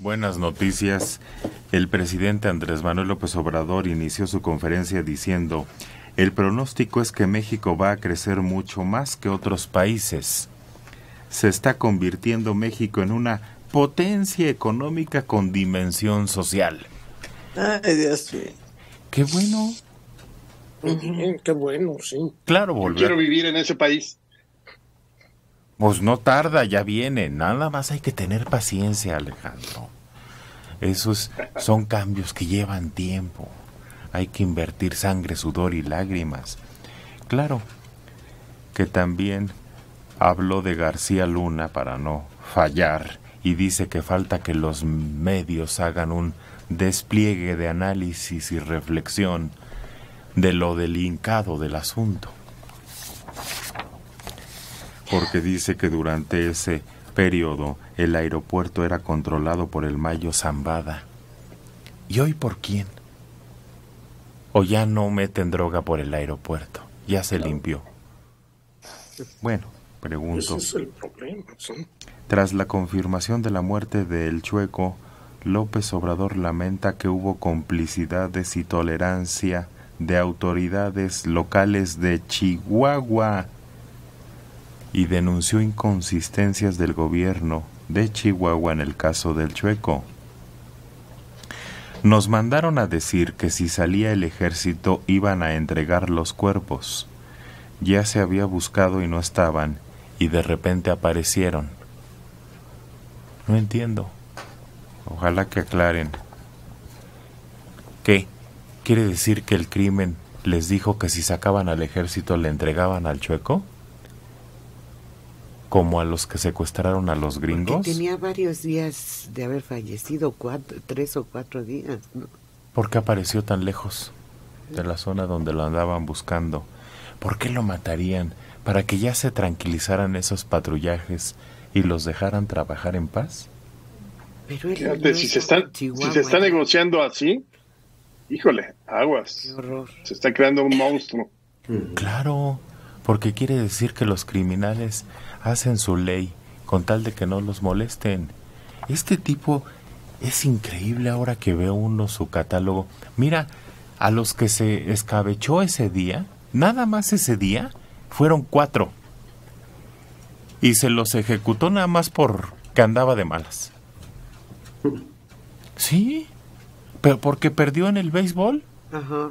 Buenas noticias. El presidente Andrés Manuel López Obrador inició su conferencia diciendo, el pronóstico es que México va a crecer mucho más que otros países. Se está convirtiendo México en una potencia económica con dimensión social. Ay, Dios Qué bueno. Qué bueno, sí. Claro, volver. quiero vivir en ese país. Pues no tarda, ya viene. Nada más hay que tener paciencia, Alejandro. Esos son cambios que llevan tiempo. Hay que invertir sangre, sudor y lágrimas. Claro que también habló de García Luna para no fallar y dice que falta que los medios hagan un despliegue de análisis y reflexión de lo delincado del asunto porque dice que durante ese periodo el aeropuerto era controlado por el Mayo Zambada. ¿Y hoy por quién? O ya no meten droga por el aeropuerto, ya se limpió. Bueno, pregunto. Tras la confirmación de la muerte del Chueco, López Obrador lamenta que hubo complicidades y tolerancia de autoridades locales de Chihuahua y denunció inconsistencias del gobierno de Chihuahua en el caso del Chueco. Nos mandaron a decir que si salía el ejército iban a entregar los cuerpos. Ya se había buscado y no estaban, y de repente aparecieron. No entiendo. Ojalá que aclaren. ¿Qué? ¿Quiere decir que el crimen les dijo que si sacaban al ejército le entregaban al chueco? como a los que secuestraron a los gringos. tenía varios días de haber fallecido, tres o cuatro días. ¿Por qué apareció tan lejos de la zona donde lo andaban buscando? ¿Por qué lo matarían? ¿Para que ya se tranquilizaran esos patrullajes y los dejaran trabajar en paz? Pero si se, si se está negociando así, híjole, aguas. Se está creando un monstruo. Claro porque quiere decir que los criminales hacen su ley con tal de que no los molesten. Este tipo es increíble ahora que ve uno su catálogo. Mira, a los que se escabechó ese día, nada más ese día, fueron cuatro. Y se los ejecutó nada más porque andaba de malas. Sí, pero porque perdió en el béisbol. Ajá.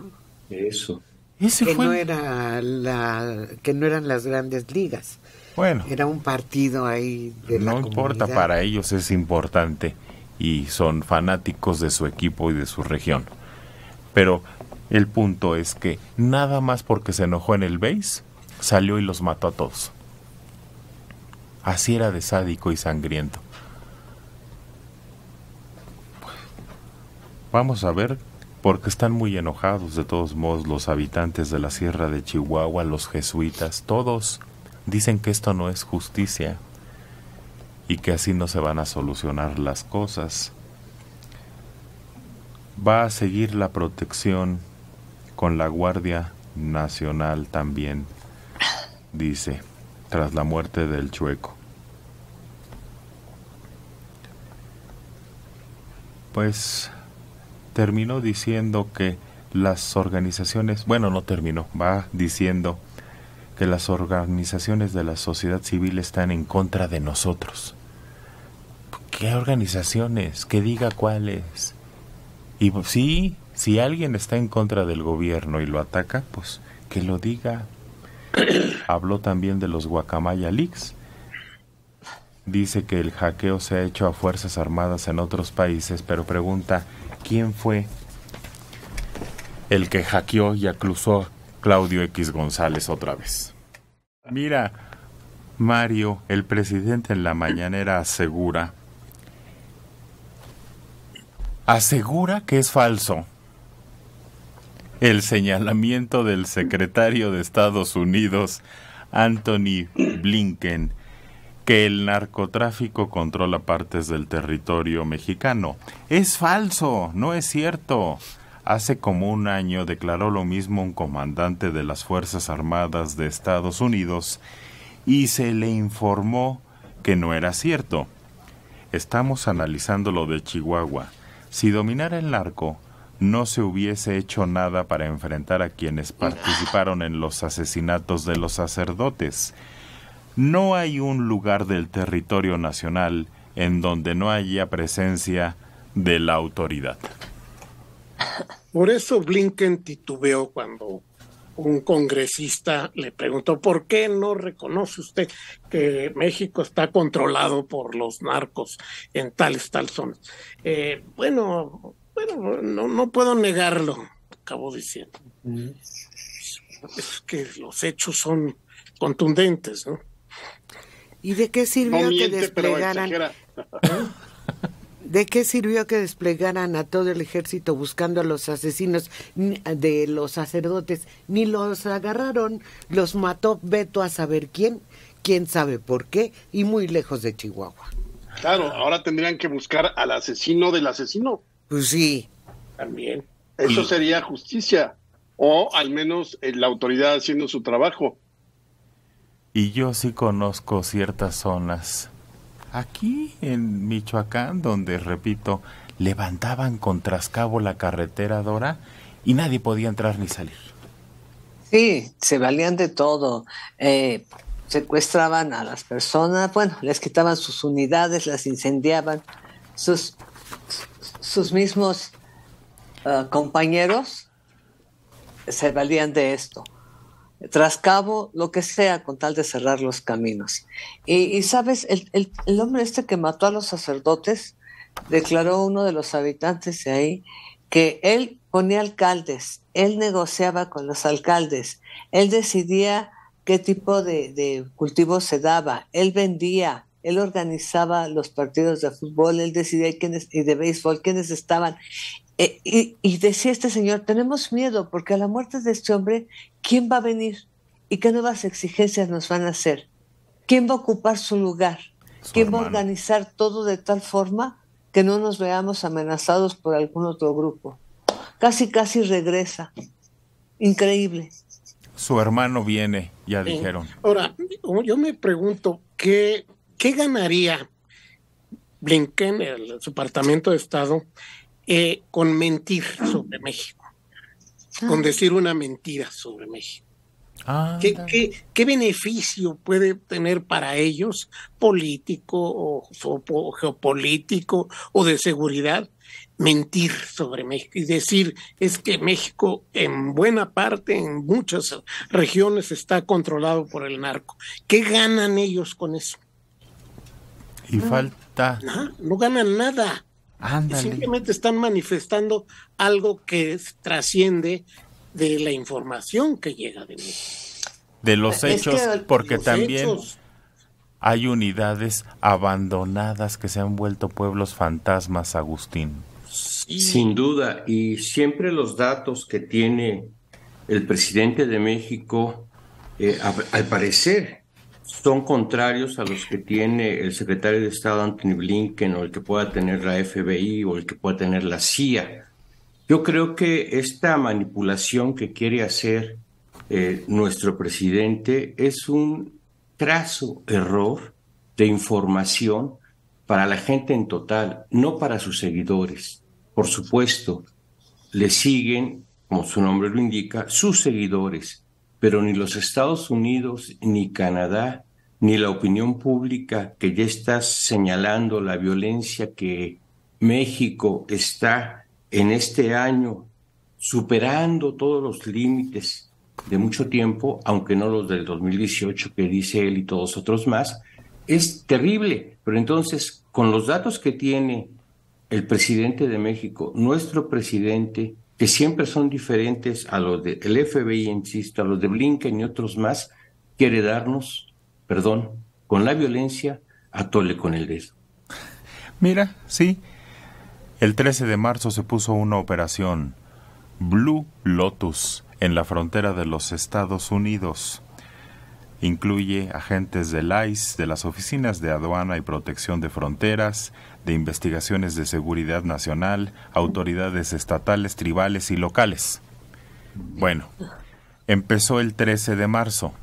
Eso que no era la que no eran las grandes ligas. Bueno, era un partido ahí de No importa, para ellos es importante y son fanáticos de su equipo y de su región. Pero el punto es que nada más porque se enojó en el base, salió y los mató a todos. Así era de sádico y sangriento. Vamos a ver porque están muy enojados de todos modos los habitantes de la Sierra de Chihuahua, los jesuitas, todos dicen que esto no es justicia y que así no se van a solucionar las cosas. Va a seguir la protección con la Guardia Nacional también, dice, tras la muerte del chueco. Pues terminó diciendo que las organizaciones, bueno, no terminó, va diciendo que las organizaciones de la sociedad civil están en contra de nosotros. ¿Qué organizaciones? Que diga cuáles. Y sí, si alguien está en contra del gobierno y lo ataca, pues que lo diga. Habló también de los Guacamaya Leaks, dice que el hackeo se ha hecho a Fuerzas Armadas en otros países, pero pregunta, ¿quién fue el que hackeó y aclusó Claudio X González otra vez? Mira, Mario, el presidente en la mañanera asegura, asegura que es falso el señalamiento del secretario de Estados Unidos, Anthony Blinken, que el narcotráfico controla partes del territorio mexicano. Es falso, no es cierto. Hace como un año declaró lo mismo un comandante de las Fuerzas Armadas de Estados Unidos y se le informó que no era cierto. Estamos analizando lo de Chihuahua. Si dominara el narco, no se hubiese hecho nada para enfrentar a quienes participaron en los asesinatos de los sacerdotes. No hay un lugar del territorio nacional en donde no haya presencia de la autoridad. Por eso Blinken titubeó cuando un congresista le preguntó, ¿por qué no reconoce usted que México está controlado por los narcos en tales, tal zonas? Eh, bueno, bueno no, no puedo negarlo, acabo diciendo. Es que los hechos son contundentes, ¿no? ¿Y de qué sirvió que desplegaran? ¿Eh? ¿De qué sirvió que desplegaran a todo el ejército buscando a los asesinos de los sacerdotes? Ni los agarraron, los mató Beto a saber quién, quién sabe por qué, y muy lejos de Chihuahua. Claro, ahora tendrían que buscar al asesino del asesino. Pues sí. También. Eso sería justicia, o al menos eh, la autoridad haciendo su trabajo y yo sí conozco ciertas zonas. Aquí en Michoacán, donde, repito, levantaban con trascabo la carretera Dora y nadie podía entrar ni salir. Sí, se valían de todo. Eh, secuestraban a las personas, bueno, les quitaban sus unidades, las incendiaban, sus, sus mismos ah, compañeros se valían de esto trascabo, lo que sea, con tal de cerrar los caminos. Y, sabes, el, hombre este que mató a los sacerdotes, declaró uno de los habitantes de ahí, que él ponía alcaldes, él negociaba con los alcaldes, él decidía qué tipo de, de cultivo se daba, él vendía, él organizaba los partidos de fútbol, él decidía quiénes, y de béisbol, quiénes estaban. Eh, y, decía este señor, tenemos miedo porque a la muerte de este hombre, ¿quién va a venir? ¿Y qué nuevas exigencias nos van a hacer? ¿Quién va a ocupar su lugar? ¿Quién va a organizar todo de tal forma que no nos veamos amenazados por algún otro grupo? Casi, casi regresa. Increíble. Su hermano viene, ya dijeron. Ahora, yo me pregunto, ¿qué, qué ganaría Blinken, el, su Departamento de Estado, eh, con mentir sobre ah. México, ah. con decir una mentira sobre México. Ah, ¿Qué, beneficio puede tener para ellos político o, geopolítico o de seguridad mentir sobre México y decir es que México en buena parte, en muchas regiones, está controlado por el narco? ¿Qué ganan ellos con eso? Y falta. no ganan nada. Simplemente están manifestando algo que trasciende de la información que llega de México. De los hechos, porque también hay unidades abandonadas que se han vuelto pueblos fantasmas, Agustín. Sin duda, y siempre los datos que tiene el presidente de México, eh, al parecer, son contrarios a los que tiene el secretario de Estado Anthony Blinken o el que pueda tener la FBI o el que pueda tener la CIA. Yo creo que esta manipulación que quiere hacer eh, nuestro presidente es un trazo error de información para la gente en total, no para sus seguidores. Por supuesto, le siguen, como su nombre lo indica, sus seguidores, pero ni los Estados Unidos, ni Canadá, ni la opinión pública que ya está señalando la violencia que México está en este año superando todos los límites de mucho tiempo, aunque no los del 2018 que dice él y todos otros más, es terrible. Pero entonces, con los datos que tiene el presidente de México, nuestro presidente, que siempre son diferentes a los del FBI, insisto, a los de Blinken y otros más, quiere darnos perdón, con la violencia, atole con el dedo. Mira, sí. El 13 de marzo se puso una operación Blue Lotus en la frontera de los Estados Unidos. Incluye agentes del ICE, de las oficinas de aduana y protección de fronteras, de investigaciones de seguridad nacional, autoridades estatales, tribales y locales. Bueno, empezó el 13 de marzo.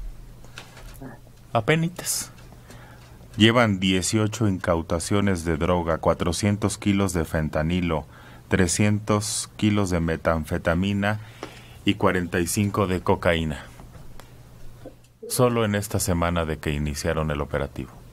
Apenitas. Llevan 18 incautaciones de droga, 400 kilos de fentanilo, 300 kilos de metanfetamina y 45 de cocaína. Solo en esta semana de que iniciaron el operativo.